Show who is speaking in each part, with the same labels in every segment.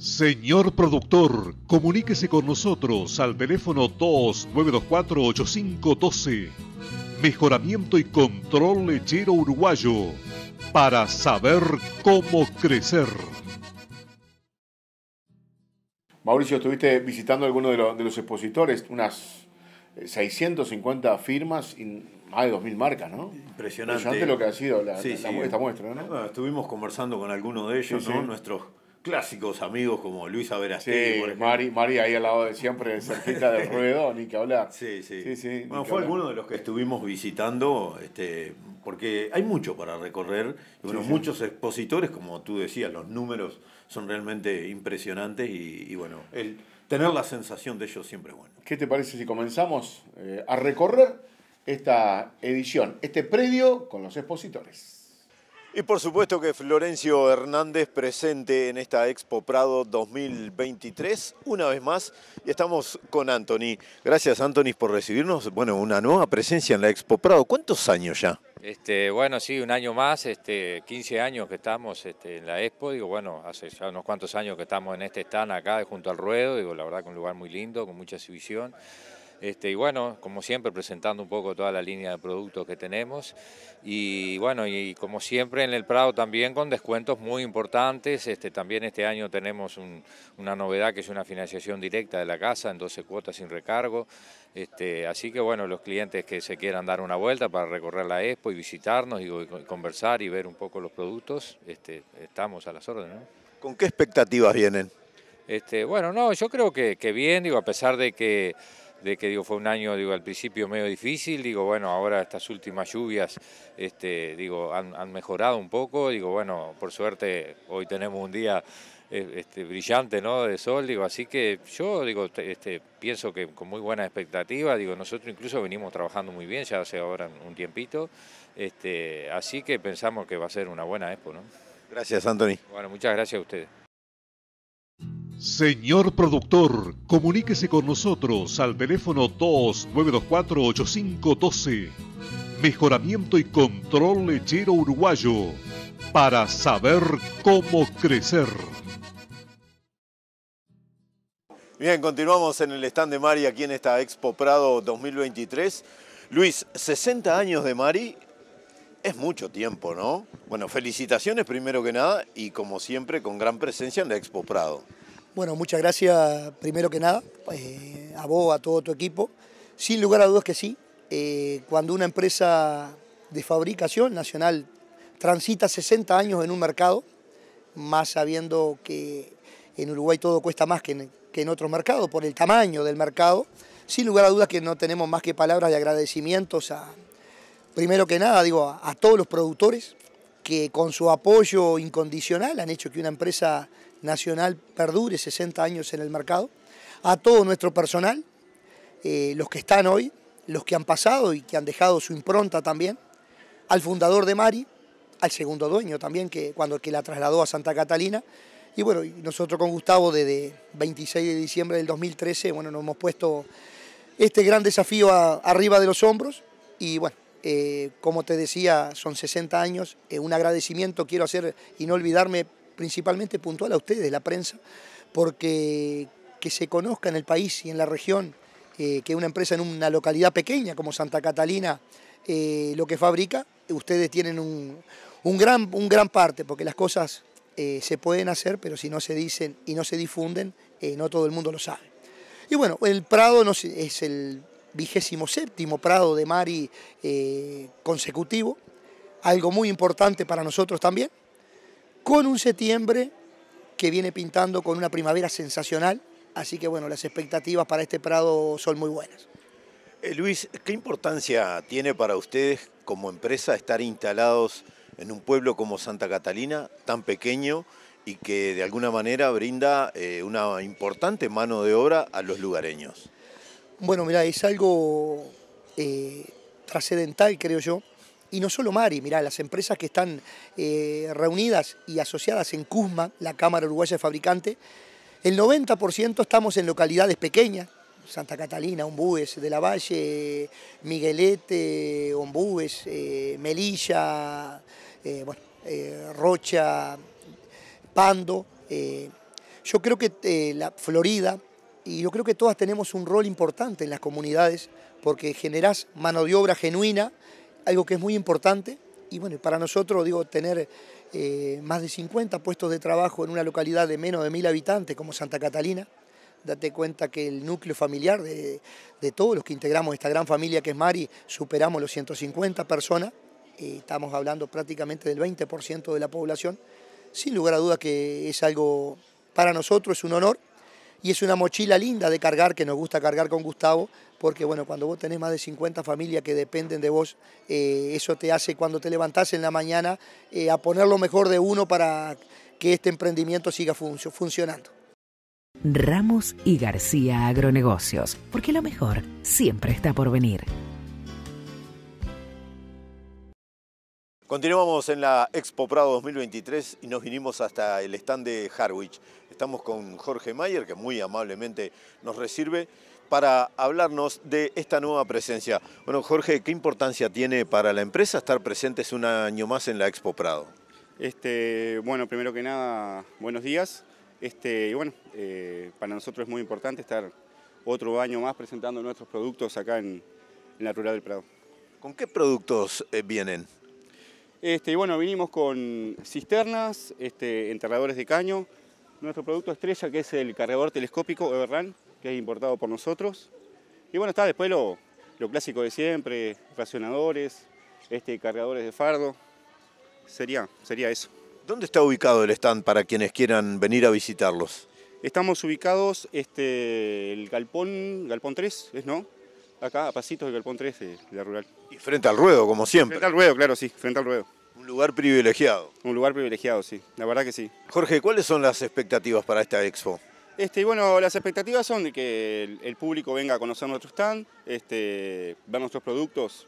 Speaker 1: Señor productor, comuníquese con nosotros al teléfono 2924-8512. Mejoramiento y control lechero uruguayo para saber cómo crecer.
Speaker 2: Mauricio, estuviste visitando algunos de, los expositores, unas 650 eh, firmas y más de 2.000 marcas, ¿no? Impresionante. Impresionante lo que ha sido esta muestra, ¿no?
Speaker 1: Ah, estuvimos conversando con algunos de ellos, ¿no? Nuestros clásicos amigos como Luis Averastegui,
Speaker 2: sí, Mari, Mari, ahí al lado de siempre, cerquita de ruedo, ni que hablar. Sí, sí. sí, bueno, fue alguno
Speaker 1: de los que estuvimos visitando, este, porque hay mucho para recorrer. bueno, muchos expositores, como tú decías, los números son realmente impresionantes y, bueno,
Speaker 2: el tener la sensación de ellos siempre es bueno. ¿Qué te parece si comenzamos eh, a recorrer esta edición, este predio con los expositores? Y por
Speaker 1: supuesto que Florencio Hernández presente en esta Expo Prado 2023, una vez más, y estamos con Anthony. Gracias Anthony por recibirnos, bueno, una nueva presencia en la Expo Prado. ¿Cuántos años ya?
Speaker 3: Este, bueno, sí, un año más, este, 15 años que estamos este, en la Expo, digo, bueno, hace ya unos cuantos años que estamos en este stand acá junto al ruedo, digo, la verdad que un lugar muy lindo, con mucha exhibición. Este, y bueno, como siempre, presentando un poco toda la línea de productos que tenemos. Y bueno, y como siempre en el Prado también con descuentos muy importantes. Este, también este año tenemos una novedad que es una financiación directa de la casa en 12 cuotas sin recargo. Este, así que bueno, los clientes que se quieran dar una vuelta para recorrer la expo y visitarnos y, conversar y ver un poco los productos, estamos a las órdenes. ¿Con qué
Speaker 1: expectativas vienen?
Speaker 3: bueno, no, yo creo que, que bien, digo, a pesar de que de que digo fue un año digo al principio medio difícil digo bueno ahora estas últimas lluvias este digo han, mejorado un poco digo bueno por suerte hoy tenemos un día eh, este, brillante no de sol digo así que yo digo este, pienso que con muy buena expectativa digo nosotros incluso venimos trabajando muy bien ya hace ahora un tiempito este así que pensamos que va a ser una buena expo no gracias Anthony bueno muchas gracias a ustedes
Speaker 1: Señor productor, comuníquese con nosotros al teléfono 2924-8512. Mejoramiento y control lechero uruguayo para saber cómo crecer. Bien, continuamos en el stand de Mari aquí en esta Expo Prado 2023. Luis, 60 años de Mari es mucho tiempo, ¿no? Bueno, felicitaciones primero que nada y como siempre con gran presencia en la Expo Prado.
Speaker 4: Bueno, muchas gracias primero que nada eh, a vos, a todo tu equipo. Sin lugar a dudas que sí, eh, cuando una empresa de fabricación nacional transita 60 años en un mercado, más sabiendo que en Uruguay todo cuesta más que en, otros mercados, por el tamaño del mercado, sin lugar a dudas que no tenemos más que palabras de agradecimientos a, primero que nada, digo, a todos los productores que con su apoyo incondicional han hecho que una empresa Nacional perdure 60 años en el mercado, a todo nuestro personal, eh, los que están hoy, los que han pasado y que han dejado su impronta también, al fundador de Mari, al segundo dueño también, que cuando que la trasladó a Santa Catalina, y bueno, nosotros con Gustavo desde 26 de diciembre del 2013, bueno, nos hemos puesto este gran desafío arriba de los hombros y bueno, eh, como te decía, son 60 años, eh, un agradecimiento quiero hacer y no olvidarme principalmente puntual a ustedes, la prensa, porque que se conozca en el país y en la región eh, que una empresa en una localidad pequeña como Santa Catalina eh, lo que fabrica, ustedes tienen un, gran, un gran parte, porque las cosas eh, se pueden hacer, pero si no se dicen y no se difunden, no todo el mundo lo sabe. Y bueno, el Prado no, es el vigésimo séptimo Prado de Mari consecutivo, algo muy importante para nosotros también, con un septiembre que viene pintando con una primavera sensacional, así que bueno, las expectativas para este Prado son muy buenas. Eh, Luis, ¿qué
Speaker 1: importancia tiene para ustedes como empresa estar instalados en un pueblo como Santa Catalina, tan pequeño y que de alguna manera brinda eh, una importante mano de obra a los lugareños?
Speaker 4: Bueno, mira, es algo eh, trascendental, creo yo, y no solo Mari, mirá, las empresas que están eh, reunidas y asociadas en CUSMA, la Cámara Uruguaya de Fabricante, el 90% estamos en localidades pequeñas, Santa Catalina, Ombúes, de la Valle, Miguelete, Ombúes, eh, Melilla, eh, Rocha, Pando. yo creo que la Florida, y yo creo que todas tenemos un rol importante en las comunidades porque generás mano de obra genuina algo que es muy importante y bueno, para nosotros, digo, tener eh, más de 50 puestos de trabajo en una localidad de menos de mil habitantes como Santa Catalina, date cuenta que el núcleo familiar de, todos los que integramos esta gran familia que es Mari, superamos los 150 personas, eh, estamos hablando prácticamente del 20% de la población, sin lugar a dudas que es algo para nosotros, es un honor y es una mochila linda de cargar, que nos gusta cargar con Gustavo, porque bueno, cuando vos tenés más de 50 familias que dependen de vos, eh, eso te hace cuando te levantás en la mañana eh, a poner lo mejor de uno para que este emprendimiento siga funcionando.
Speaker 1: Ramos y García Agronegocios, porque lo mejor siempre está por venir. Continuamos en la Expo Prado 2023 y nos vinimos hasta el stand de Harwich. Estamos con Jorge Mayer, que muy amablemente nos recibe para hablarnos de esta nueva presencia. Bueno, Jorge, ¿qué importancia tiene para la empresa estar presentes un año más en la Expo Prado?
Speaker 5: Este, bueno, primero que nada, buenos días. Este, y bueno, eh, para nosotros es muy importante estar otro año más presentando nuestros productos acá en, la Rural del Prado. ¿Con qué productos eh, vienen? Este, bueno, vinimos con cisternas, este, enterradores de caño, nuestro producto estrella, que es el cargador telescópico EverRAN, que es importado por nosotros. Y bueno, está después lo, clásico de siempre, racionadores, este, cargadores de fardo. Sería, sería eso.
Speaker 1: ¿Dónde está ubicado el stand para quienes quieran venir a visitarlos?
Speaker 5: Estamos ubicados este, el galpón, galpón 3, ¿es no? Acá, a pasitos del galpón 3 de la rural. Y frente al ruedo, como siempre. Frente al ruedo, claro, sí, frente al ruedo lugar privilegiado. Un lugar privilegiado, sí, la verdad que sí. Jorge, ¿cuáles son las expectativas para esta expo? Este, bueno, las expectativas son de que el, público venga a conocer nuestro stand, este, ver nuestros productos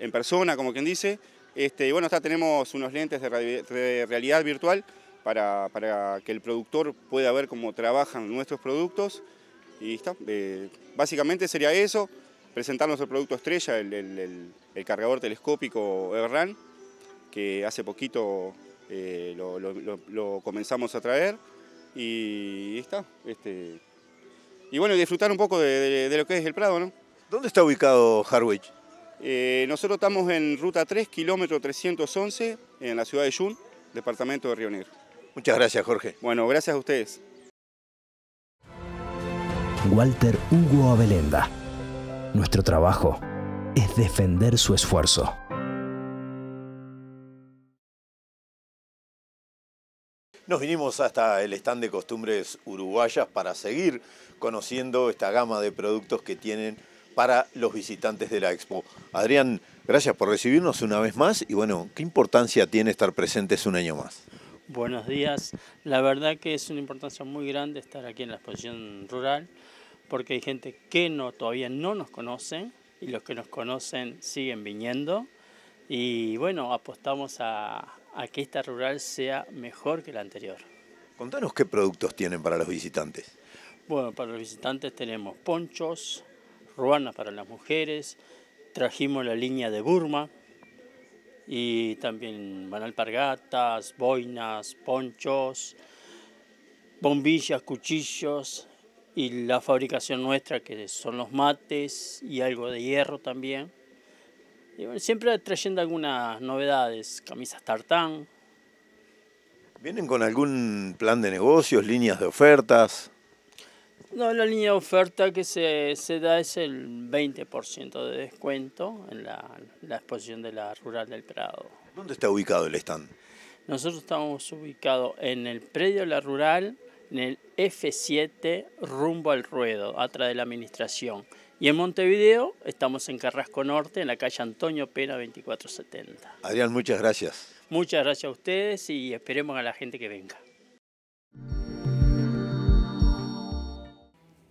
Speaker 5: en persona, como quien dice. Este, y bueno, hasta tenemos unos lentes de, realidad virtual para, que el productor pueda ver cómo trabajan nuestros productos. Y está, eh, básicamente sería eso, presentarnos el producto estrella, el, cargador telescópico EverRAN que hace poquito eh, lo, comenzamos a traer y está. Este, y bueno, disfrutar un poco de, lo que es el Prado, ¿no? ¿Dónde está ubicado Harwich? Eh, nosotros estamos en ruta 3, kilómetro 311, en la ciudad de Yun, departamento de Río Negro. Muchas gracias, Jorge. Bueno, gracias a ustedes.
Speaker 1: Walter Hugo Abelenda. Nuestro trabajo es defender su esfuerzo. Nos vinimos hasta el stand de costumbres uruguayas para seguir conociendo esta gama de productos que tienen para los visitantes de la expo. Adrián, gracias por recibirnos una vez más y bueno, ¿qué importancia tiene estar presentes un año más?
Speaker 6: Buenos días. La verdad que es una importancia muy grande estar aquí en la exposición rural porque hay gente que no todavía no nos conoce y los que nos conocen siguen viniendo y bueno, apostamos a, a que esta rural sea mejor que la anterior.
Speaker 1: Contanos qué productos tienen para los visitantes.
Speaker 6: Bueno, para los visitantes tenemos ponchos, ruanas para las mujeres, trajimos la línea de Burma y también van alpargatas, boinas, ponchos, bombillas, cuchillos y la fabricación nuestra que son los mates y algo de hierro también siempre trayendo algunas novedades, camisas tartán.
Speaker 1: ¿Vienen con algún plan de negocios, líneas de ofertas?
Speaker 6: No, la línea de oferta que se, da es el 20% de descuento en la, la, exposición de la Rural del Prado.
Speaker 1: ¿Dónde está ubicado el stand?
Speaker 6: Nosotros estamos ubicados en el predio de la Rural, en el F7, rumbo al ruedo, atrás de la administración. Y en Montevideo estamos en Carrasco Norte, en la calle Antonio Pena 2470.
Speaker 1: Adrián, muchas gracias.
Speaker 6: Muchas gracias a ustedes y esperemos a la gente que venga.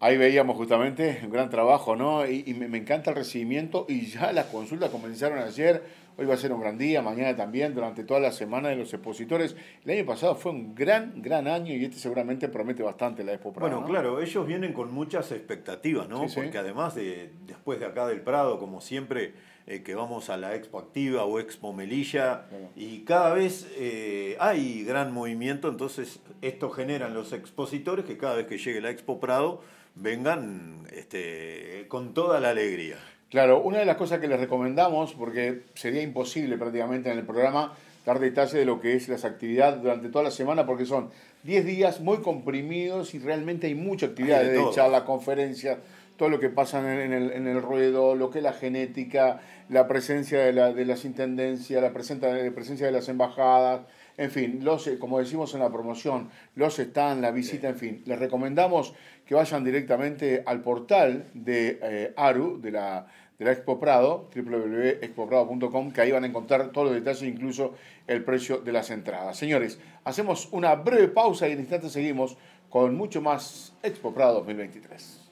Speaker 2: Ahí veíamos justamente un gran trabajo, ¿no? Y, me, me encanta el recibimiento y ya las consultas comenzaron ayer Hoy va a ser un gran día, mañana también, durante toda la semana de los expositores. El año pasado fue un gran, gran año y este seguramente promete bastante la Expo Prado. Bueno, claro,
Speaker 1: ellos vienen con muchas expectativas, ¿no? Porque además de después de acá del Prado, como siempre, eh, que vamos a la Expo Activa o Expo Melilla y cada vez eh, hay gran movimiento, entonces esto generan los expositores que cada vez que llegue la Expo Prado
Speaker 2: vengan este, con toda la alegría. Claro, una de las cosas que les recomendamos, porque sería imposible prácticamente en el programa dar detalle de lo que es las actividades durante toda la semana, porque son 10 días muy comprimidos y realmente hay mucha actividad, de, de conferencia, conferencias, todo lo que pasa en el, ruedo, lo que es la genética, la presencia de, la, de las intendencias, la presencia de las embajadas, en fin, los, eh, como decimos en la promoción, los están, la visita, en fin. Les recomendamos que vayan directamente al portal de eh, ARU, de la de Expo Prado, www.expoprado.com, que ahí van a encontrar todos los detalles, incluso el precio de las entradas. Señores, hacemos una breve pausa y en instante seguimos con mucho más Expo Prado 2023.